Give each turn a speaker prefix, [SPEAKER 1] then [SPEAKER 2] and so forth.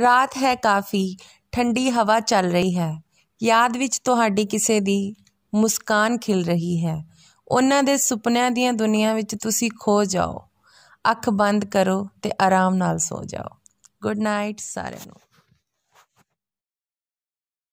[SPEAKER 1] ਰਾਤ ਹੈ ਕਾਫੀ ਠੰਡੀ ਹਵਾ ਚੱਲ ਰਹੀ ਹੈ ਯਾਦ ਵਿੱਚ ਤੁਹਾਡੀ ਕਿਸੇ ਦੀ ਮੁਸਕਾਨ ਖਿਲ ਰਹੀ ਹੈ ਉਹਨਾਂ ਦੇ ਸੁਪਨਿਆਂ ਦੀਆਂ ਦੁਨੀਆ ਵਿੱਚ ਤੁਸੀਂ ਖੋ ਜਾਓ ਅੱਖ ਬੰਦ ਕਰੋ ਤੇ ਆਰਾਮ ਨਾਲ ਸੋ ਜਾਓ ਗੁੱਡ ਨਾਈਟ ਸਾਰਿਆਂ ਨੂੰ